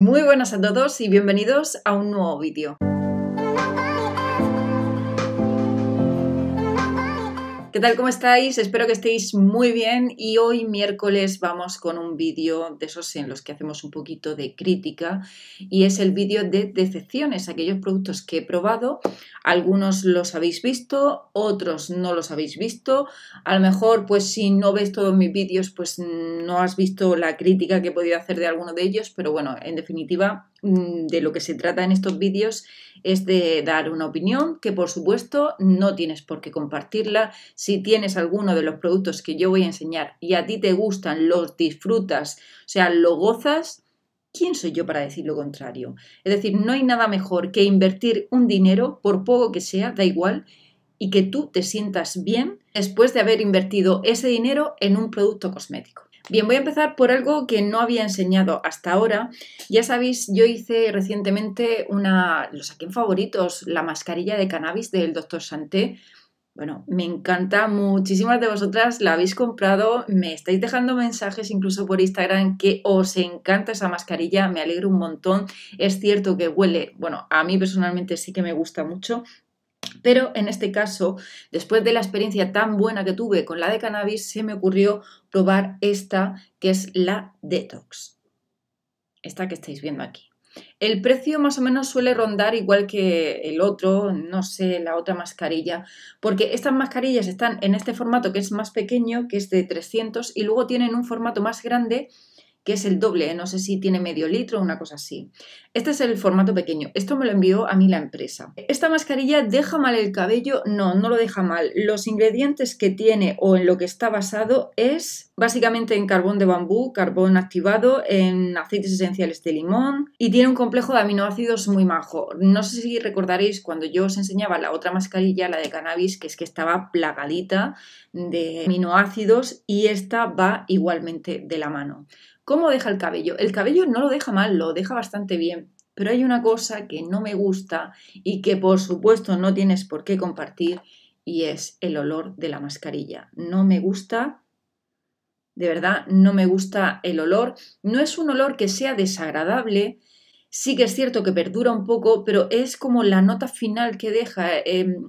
Muy buenas a todos y bienvenidos a un nuevo vídeo. ¿Qué tal? ¿Cómo estáis? Espero que estéis muy bien y hoy miércoles vamos con un vídeo de esos en los que hacemos un poquito de crítica y es el vídeo de decepciones, aquellos productos que he probado, algunos los habéis visto, otros no los habéis visto, a lo mejor pues si no ves todos mis vídeos pues no has visto la crítica que he podido hacer de alguno de ellos, pero bueno, en definitiva Mm, de lo que se trata en estos vídeos es de dar una opinión que por supuesto no tienes por qué compartirla. Si tienes alguno de los productos que yo voy a enseñar y a ti te gustan, los disfrutas, o sea, lo gozas, ¿quién soy yo para decir lo contrario? Es decir, no hay nada mejor que invertir un dinero, por poco que sea, da igual, y que tú te sientas bien después de haber invertido ese dinero en un producto cosmético. Bien, voy a empezar por algo que no había enseñado hasta ahora. Ya sabéis, yo hice recientemente una, lo saqué en favoritos, la mascarilla de cannabis del Dr. Santé. Bueno, me encanta, muchísimas de vosotras la habéis comprado, me estáis dejando mensajes incluso por Instagram que os encanta esa mascarilla, me alegro un montón. Es cierto que huele, bueno, a mí personalmente sí que me gusta mucho, pero en este caso, después de la experiencia tan buena que tuve con la de cannabis, se me ocurrió probar esta que es la detox. Esta que estáis viendo aquí. El precio más o menos suele rondar igual que el otro, no sé, la otra mascarilla, porque estas mascarillas están en este formato que es más pequeño, que es de 300, y luego tienen un formato más grande que es el doble, ¿eh? no sé si tiene medio litro o una cosa así. Este es el formato pequeño. Esto me lo envió a mí la empresa. ¿Esta mascarilla deja mal el cabello? No, no lo deja mal. Los ingredientes que tiene o en lo que está basado es básicamente en carbón de bambú, carbón activado, en aceites esenciales de limón y tiene un complejo de aminoácidos muy majo. No sé si recordaréis cuando yo os enseñaba la otra mascarilla, la de cannabis, que es que estaba plagadita de aminoácidos y esta va igualmente de la mano. ¿Cómo deja el cabello? El cabello no lo deja mal, lo deja bastante bien. Pero hay una cosa que no me gusta y que por supuesto no tienes por qué compartir y es el olor de la mascarilla. No me gusta, de verdad, no me gusta el olor. No es un olor que sea desagradable, sí que es cierto que perdura un poco, pero es como la nota final que deja. Em,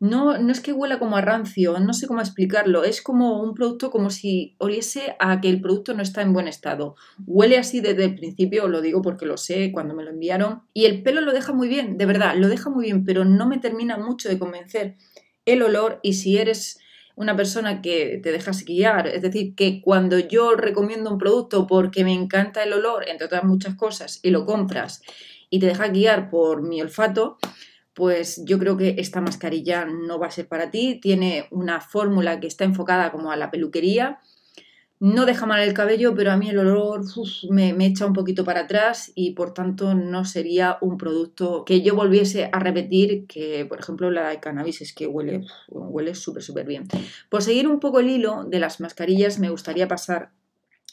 no, no es que huela como a rancio, no sé cómo explicarlo. Es como un producto como si oliese a que el producto no está en buen estado. Huele así desde el principio, lo digo porque lo sé cuando me lo enviaron. Y el pelo lo deja muy bien, de verdad, lo deja muy bien, pero no me termina mucho de convencer el olor y si eres una persona que te dejas guiar. Es decir, que cuando yo recomiendo un producto porque me encanta el olor, entre otras muchas cosas, y lo compras y te dejas guiar por mi olfato, pues yo creo que esta mascarilla no va a ser para ti. Tiene una fórmula que está enfocada como a la peluquería no deja mal el cabello, pero a mí el olor me, echa un poquito para atrás y por tanto no sería un producto que yo volviese a repetir que, por ejemplo, la de cannabis es que huele, huele súper, súper bien. Por seguir un poco el hilo de las mascarillas, me gustaría pasar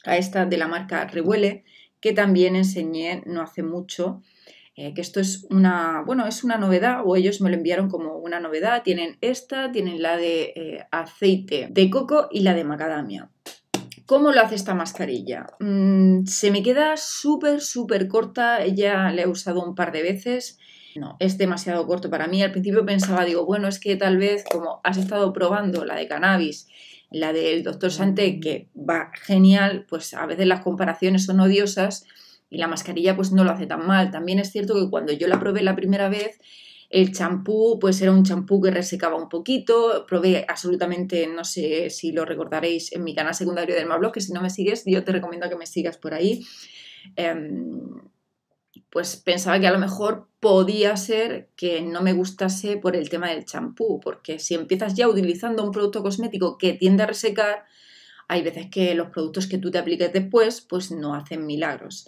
a esta de la marca Revuele, que también enseñé no hace mucho. Eh, que esto es una, bueno, es una novedad, o ellos me lo enviaron como una novedad. Tienen esta, tienen la de eh, aceite de coco y la de macadamia. ¿Cómo lo hace esta mascarilla? Mm, se me queda súper, súper corta. Ella la he usado un par de veces. No, es demasiado corto para mí. Al principio pensaba, digo, bueno, es que tal vez como has estado probando la de cannabis, la del doctor Sante, que va genial, pues a veces las comparaciones son odiosas y la mascarilla pues no lo hace tan mal. También es cierto que cuando yo la probé la primera vez, el champú, pues era un champú que resecaba un poquito. Probé absolutamente, no sé si lo recordaréis en mi canal secundario del Mablog, que si no me sigues, yo te recomiendo que me sigas por ahí. Em, pues pensaba que a lo mejor podía ser que no me gustase por el tema del champú, porque si empiezas ya utilizando un producto cosmético que tiende a resecar, hay veces que los productos que tú te apliques después, pues no hacen milagros.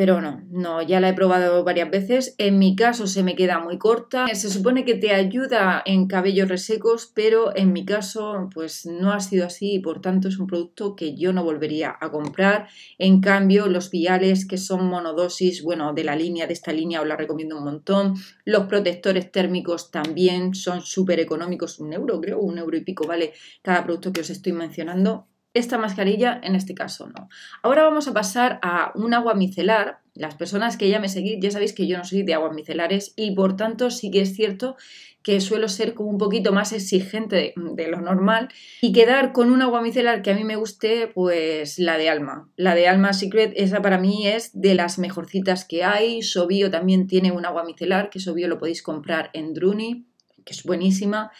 Pero no, no, ya la he probado varias veces. En mi caso se me queda muy corta. Se supone que te ayuda en cabellos resecos, pero en mi caso pues no ha sido así y por tanto es un producto que yo no volvería a comprar. En cambio, los viales que son monodosis, bueno, de la línea, de esta línea os la recomiendo un montón. Los protectores térmicos también son súper económicos, un euro creo, un euro y pico vale cada producto que os estoy mencionando esta mascarilla en este caso no. Ahora vamos a pasar a un agua micelar. Las personas que ya me seguís ya sabéis que yo no soy de aguas micelares y por tanto sí que es cierto que suelo ser como un poquito más exigente de, lo normal y quedar con un agua micelar que a mí me guste, pues la de Alma. La de Alma Secret, esa para mí es de las mejorcitas que hay. Sobio también tiene un agua micelar, que Sobio lo podéis comprar en Druni, que es buenísima.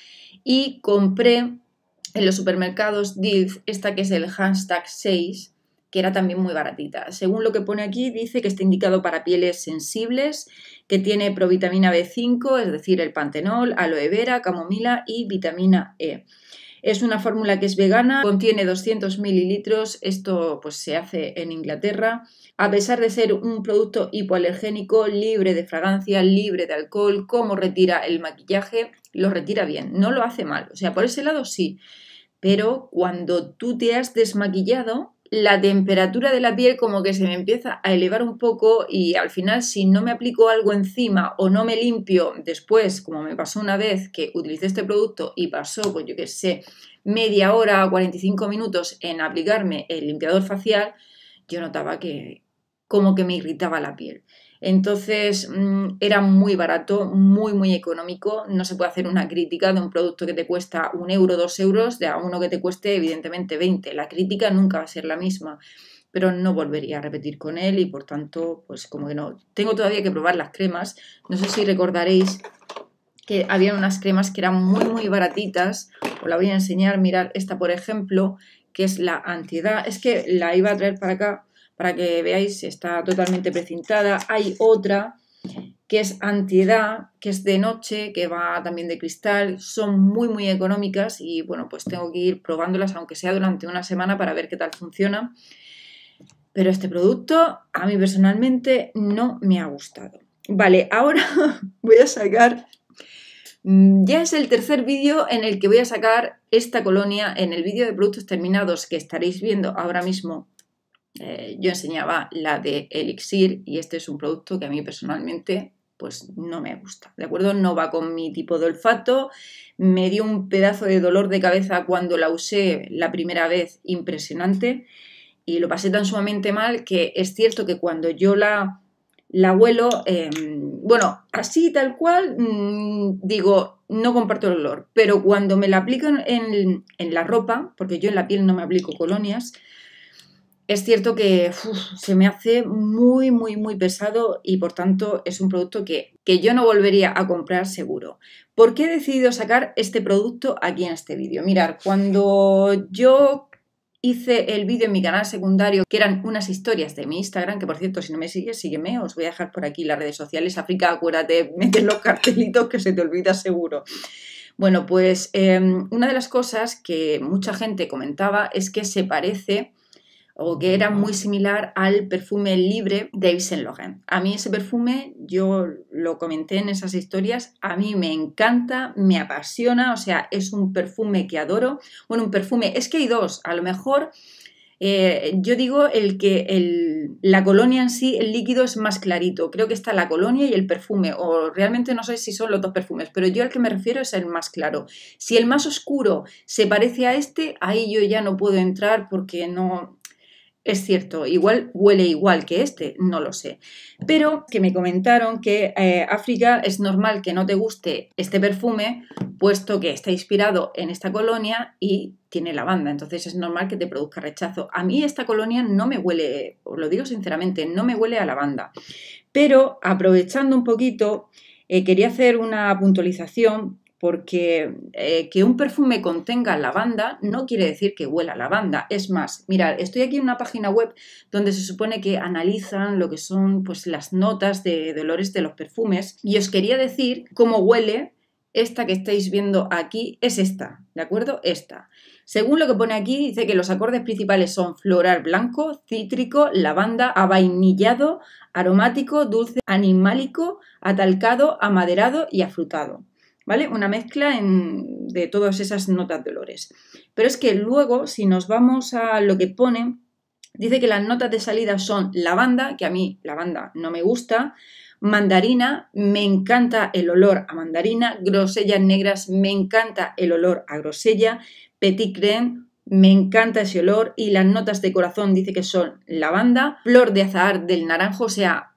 Y compré en los supermercados dice esta que es el hashtag 6, que era también muy baratita. Según lo que pone aquí, dice que está indicado para pieles sensibles, que tiene provitamina B5, es decir, el pantenol, aloe vera, camomila y vitamina E. Es una fórmula que es vegana, contiene 200 mililitros, esto pues se hace en Inglaterra. A pesar de ser un producto hipoalergénico, libre de fragancia, libre de alcohol, como retira el maquillaje, lo retira bien, no lo hace mal. O sea, por ese lado sí. Pero cuando tú te has desmaquillado, la temperatura de la piel como que se me empieza a elevar un poco y al final si no me aplico algo encima o no me limpio después, como me pasó una vez que utilicé este producto y pasó, pues yo qué sé, media hora o 45 minutos en aplicarme el limpiador facial, yo notaba que, como que me irritaba la piel. Entonces mm, era muy barato, muy, muy económico. No se puede hacer una crítica de un producto que te cuesta un euro, dos euros, de a uno que te cueste evidentemente 20. La crítica nunca va a ser la misma, pero no volvería a repetir con él y por tanto, pues como que no. Tengo todavía que probar las cremas. No sé si recordaréis que había unas cremas que eran muy, muy baratitas. Os la voy a enseñar. Mirar esta, por ejemplo, que es la antiedad. Es que la iba a traer para acá para que veáis, está totalmente precintada. Hay otra que es antiedad, que es de noche, que va también de cristal, son muy muy económicas y bueno, pues tengo que ir probándolas aunque sea durante una semana para ver qué tal funciona. Pero este producto a mí personalmente no me ha gustado. Vale, ahora voy a sacar mm, ya es el tercer vídeo en el que voy a sacar esta colonia en el vídeo de productos terminados que estaréis viendo ahora mismo eh, yo enseñaba la de Elixir y este es un producto que a mí personalmente pues no me gusta, ¿de acuerdo? No va con mi tipo de olfato, me dio un pedazo de dolor de cabeza cuando la usé la primera vez, impresionante, y lo pasé tan sumamente mal que es cierto que cuando yo la, la huelo, em, bueno, así tal cual, mm, digo, no comparto el olor, pero cuando me la aplico en la ropa, porque yo en la piel no me aplico colonias, es cierto que se me hace muy, muy, muy pesado y por tanto es un producto que, yo no volvería a comprar seguro. ¿Por qué he decidido sacar este producto aquí en este vídeo? Mirar, cuando yo hice el vídeo en mi canal secundario, que eran unas historias de mi Instagram, que por cierto, si no me sigues, sígueme, os voy a dejar por aquí las redes sociales. África, acuérdate, meter los cartelitos que se te olvida seguro. Bueno, pues em, una de las cosas que mucha gente comentaba es que se parece o que era muy similar al perfume libre de Yves A mí ese perfume, yo lo comenté en esas historias, a mí me encanta, me apasiona, o sea, es un perfume que adoro. Bueno, un perfume, es que hay dos, a lo mejor eh, yo digo el que el, la colonia en sí, el líquido es más clarito. Creo que está la colonia y el perfume, o realmente no sé si son los dos perfumes, pero yo al que me refiero es el más claro. Si el más oscuro se parece a este, ahí yo ya no puedo entrar porque no, es cierto, igual huele igual que este, no lo sé. Pero que me comentaron que eh, África es normal que no te guste este perfume, puesto que está inspirado en esta colonia y tiene lavanda, entonces es normal que te produzca rechazo. A mí esta colonia no me huele, os lo digo sinceramente, no me huele a lavanda. Pero aprovechando un poquito, eh, quería hacer una puntualización porque eh, que un perfume contenga lavanda no quiere decir que huela lavanda. Es más, mirad, estoy aquí en una página web donde se supone que analizan lo que son pues, las notas de, dolores de los perfumes y os quería decir cómo huele esta que estáis viendo aquí es esta, ¿de acuerdo? Esta. Según lo que pone aquí, dice que los acordes principales son floral blanco, cítrico, lavanda, avainillado, aromático, dulce, animálico, atalcado, amaderado y afrutado. ¿vale? Una mezcla de todas esas notas de olores. Pero es que luego, si nos vamos a lo que pone, dice que las notas de salida son lavanda, que a mí lavanda no me gusta, mandarina, me encanta el olor a mandarina, grosellas negras, me encanta el olor a grosella, petit creme, me encanta ese olor y las notas de corazón dice que son lavanda, flor de azahar del naranjo, o sea,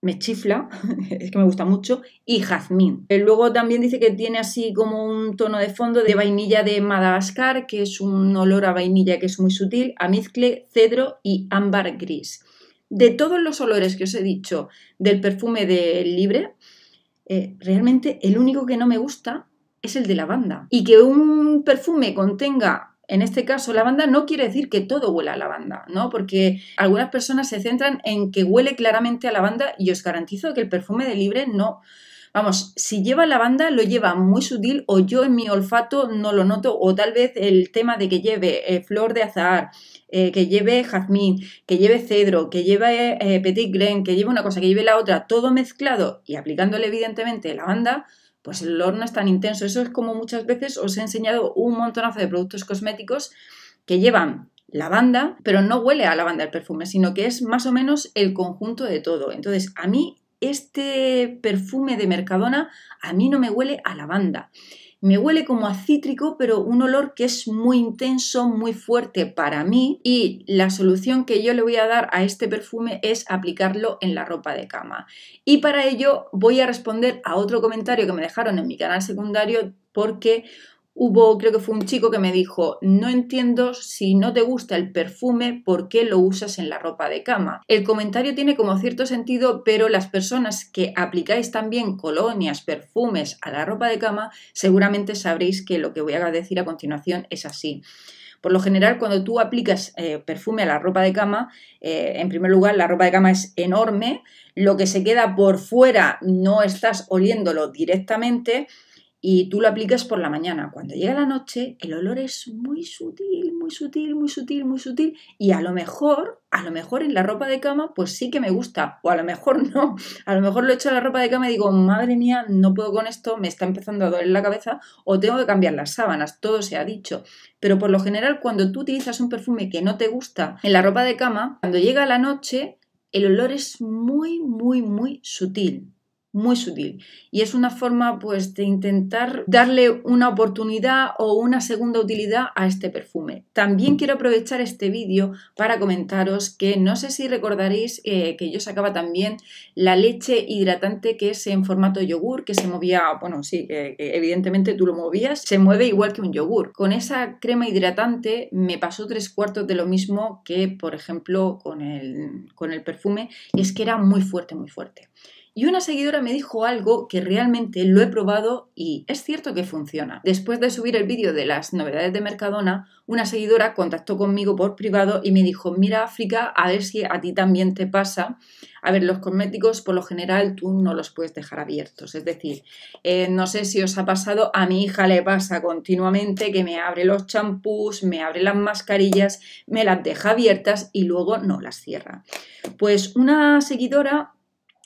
me chifla, es que me gusta mucho, y jazmín. Eh, luego también dice que tiene así como un tono de fondo de vainilla de Madagascar, que es un olor a vainilla que es muy sutil, amizcle, cedro y ámbar gris. De todos los olores que os he dicho del perfume de Libre, eh, realmente el único que no me gusta es el de lavanda. Y que un perfume contenga en este caso, lavanda no quiere decir que todo huela a lavanda, ¿no? Porque algunas personas se centran en que huele claramente a lavanda y os garantizo que el perfume de Libre no. Vamos, si lleva lavanda, lo lleva muy sutil o yo en mi olfato no lo noto o tal vez el tema de que lleve eh, flor de azahar, eh, que lleve jazmín, que lleve cedro, que lleve eh, petit grain, que lleve una cosa, que lleve la otra, todo mezclado y aplicándole evidentemente lavanda, pues el olor no es tan intenso. Eso es como muchas veces os he enseñado un montonazo de productos cosméticos que llevan lavanda, pero no huele a lavanda el perfume, sino que es más o menos el conjunto de todo. Entonces, a mí este perfume de Mercadona, a mí no me huele a lavanda. Me huele como a cítrico, pero un olor que es muy intenso, muy fuerte para mí y la solución que yo le voy a dar a este perfume es aplicarlo en la ropa de cama. Y para ello voy a responder a otro comentario que me dejaron en mi canal secundario porque Hubo, creo que fue un chico que me dijo, no entiendo si no te gusta el perfume, ¿por qué lo usas en la ropa de cama? El comentario tiene como cierto sentido, pero las personas que aplicáis también colonias, perfumes a la ropa de cama, seguramente sabréis que lo que voy a decir a continuación es así. Por lo general, cuando tú aplicas eh, perfume a la ropa de cama, eh, en primer lugar, la ropa de cama es enorme, lo que se queda por fuera no estás oliéndolo directamente y tú lo aplicas por la mañana. Cuando llega la noche, el olor es muy sutil, muy sutil, muy sutil, muy sutil y a lo mejor, a lo mejor en la ropa de cama pues sí que me gusta o a lo mejor no. A lo mejor lo echo a la ropa de cama y digo, madre mía, no puedo con esto, me está empezando a doler la cabeza o tengo que cambiar las sábanas, todo se ha dicho. Pero por lo general cuando tú utilizas un perfume que no te gusta en la ropa de cama, cuando llega la noche, el olor es muy, muy, muy sutil muy sutil y es una forma pues de intentar darle una oportunidad o una segunda utilidad a este perfume. También quiero aprovechar este vídeo para comentaros que no sé si recordaréis eh, que yo sacaba también la leche hidratante que es en formato yogur que se movía, bueno sí, eh, eh, evidentemente tú lo movías, se mueve igual que un yogur. Con esa crema hidratante me pasó tres cuartos de lo mismo que por ejemplo con el, con el perfume y es que era muy fuerte, muy fuerte. Y una seguidora me dijo algo que realmente lo he probado y es cierto que funciona. Después de subir el vídeo de las novedades de Mercadona, una seguidora contactó conmigo por privado y me dijo, mira África, a ver si a ti también te pasa. A ver, los cosméticos por lo general tú no los puedes dejar abiertos. Es decir, eh, no sé si os ha pasado, a mi hija le pasa continuamente que me abre los champús, me abre las mascarillas, me las deja abiertas y luego no las cierra. Pues una seguidora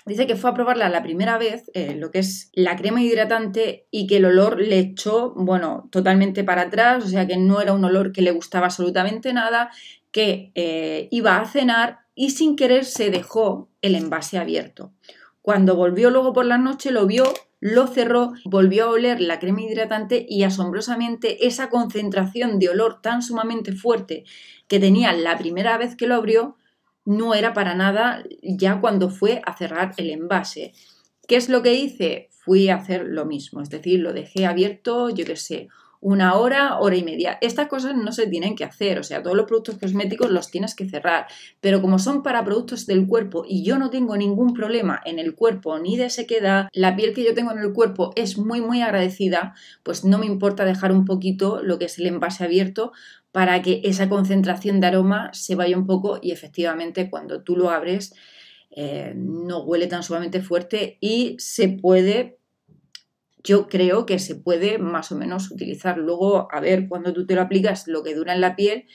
Dice que fue a probarla la primera vez, eh, lo que es la crema hidratante, y que el olor le echó, bueno, totalmente para atrás, o sea que no era un olor que le gustaba absolutamente nada, que eh, iba a cenar y sin querer se dejó el envase abierto. Cuando volvió luego por la noche lo vio, lo cerró, volvió a oler la crema hidratante y asombrosamente esa concentración de olor tan sumamente fuerte que tenía la primera vez que lo abrió no era para nada ya cuando fue a cerrar el envase. ¿Qué es lo que hice? Fui a hacer lo mismo, es decir, lo dejé abierto, yo qué sé, una hora, hora y media. Estas cosas no se tienen que hacer, o sea, todos los productos cosméticos los tienes que cerrar, pero como son para productos del cuerpo y yo no tengo ningún problema en el cuerpo ni de sequedad, la piel que yo tengo en el cuerpo es muy muy agradecida, pues no me importa dejar un poquito lo que es el envase abierto para que esa concentración de aroma se vaya un poco y efectivamente cuando tú lo abres eh, no huele tan sumamente fuerte y se puede yo creo que se puede más o menos utilizar. Luego, a ver, cuando tú te lo aplicas, lo que dura en la piel,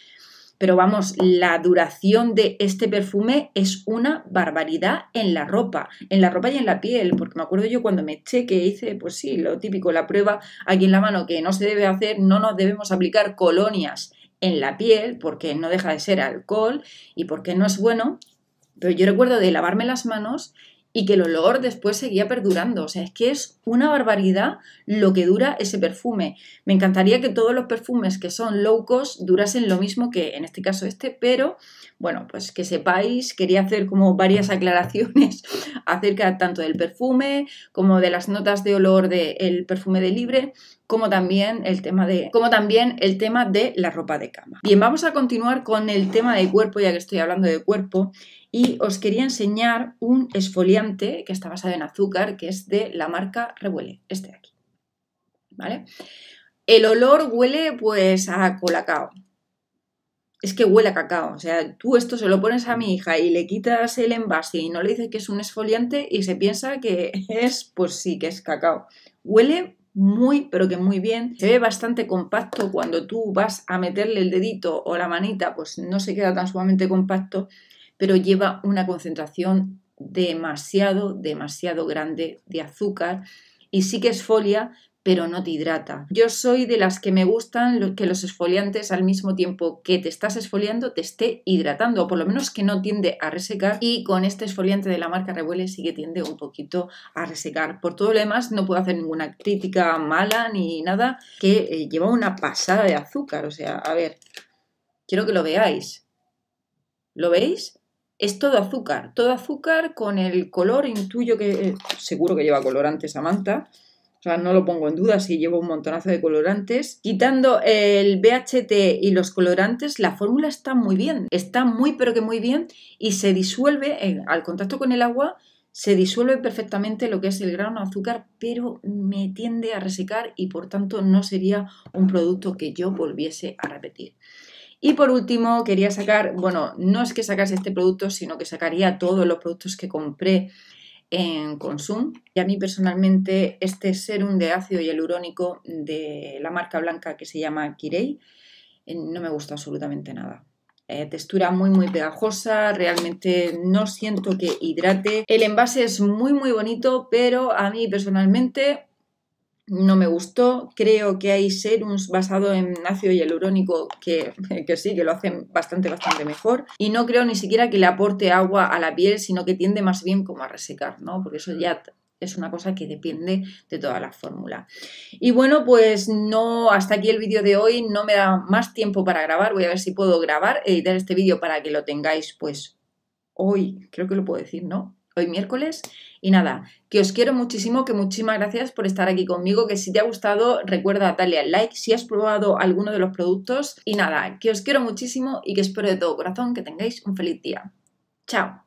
pero vamos, la duración de este perfume es una barbaridad en la ropa, en la ropa y en la piel, porque me acuerdo yo cuando me eché que hice, pues sí, lo típico, la prueba aquí en la mano que no se debe hacer, no nos debemos aplicar colonias en la piel porque no deja de ser alcohol y porque no es bueno, pero yo recuerdo de lavarme las manos y que el olor después seguía perdurando. O sea, es que es una barbaridad lo que dura ese perfume. Me encantaría que todos los perfumes que son low cost durasen lo mismo que en este caso este, pero bueno, pues que sepáis, quería hacer como varias aclaraciones acerca tanto del perfume como de las notas de olor del perfume de libre, como también el tema de como también el tema de la ropa de cama. Bien, vamos a continuar con el tema de cuerpo ya que estoy hablando de cuerpo y os quería enseñar un esfoliante que está basado en azúcar, que es de la marca Revuele, este de aquí. ¿Vale? El olor huele pues a colacao. Es que huele a cacao. O sea, tú esto se lo pones a mi hija y le quitas el envase y no le dices que es un esfoliante y se piensa que es, pues sí, que es cacao. Huele muy, pero que muy bien. Se ve bastante compacto cuando tú vas a meterle el dedito o la manita, pues no se queda tan sumamente compacto pero lleva una concentración demasiado, demasiado grande de azúcar y sí que esfolia, pero no te hidrata. Yo soy de las que me gustan que los esfoliantes al mismo tiempo que te estás esfoliando te esté hidratando, o por lo menos que no tiende a resecar y con este esfoliante de la marca Revuele sí que tiende un poquito a resecar. Por todo lo demás no puedo hacer ninguna crítica mala ni nada que eh, lleva una pasada de azúcar, o sea, a ver, quiero que lo veáis. ¿Lo veis? es todo azúcar, todo azúcar con el color, intuyo que eh, seguro que lleva colorantes a o sea, no lo pongo en duda si llevo un montonazo de colorantes. Quitando el BHT y los colorantes, la fórmula está muy bien, está muy pero que muy bien y se disuelve eh, al contacto con el agua, se disuelve perfectamente lo que es el grano azúcar, pero me tiende a resecar y por tanto no sería un producto que yo volviese a repetir. Y por último, quería sacar, bueno, no es que sacase este producto, sino que sacaría todos los productos que compré en Consum. Y a mí personalmente este serum de ácido hialurónico de la marca blanca que se llama Kirei eh, no me gusta absolutamente nada. Eh, textura muy muy pegajosa, realmente no siento que hidrate. El envase es muy muy bonito, pero a mí personalmente no me gustó. Creo que hay serums basados en ácido hialurónico que, que, sí, que lo hacen bastante, bastante mejor. Y no creo ni siquiera que le aporte agua a la piel, sino que tiende más bien como a resecar, ¿no? Porque eso ya es una cosa que depende de toda la fórmula. Y bueno, pues no, hasta aquí el vídeo de hoy. No me da más tiempo para grabar. Voy a ver si puedo grabar, editar este vídeo para que lo tengáis pues hoy. Creo que lo puedo decir, ¿no? hoy miércoles. Y nada, que os quiero muchísimo, que muchísimas gracias por estar aquí conmigo, que si te ha gustado recuerda darle al like si has probado alguno de los productos. Y nada, que os quiero muchísimo y que espero de todo corazón que tengáis un feliz día. Chao.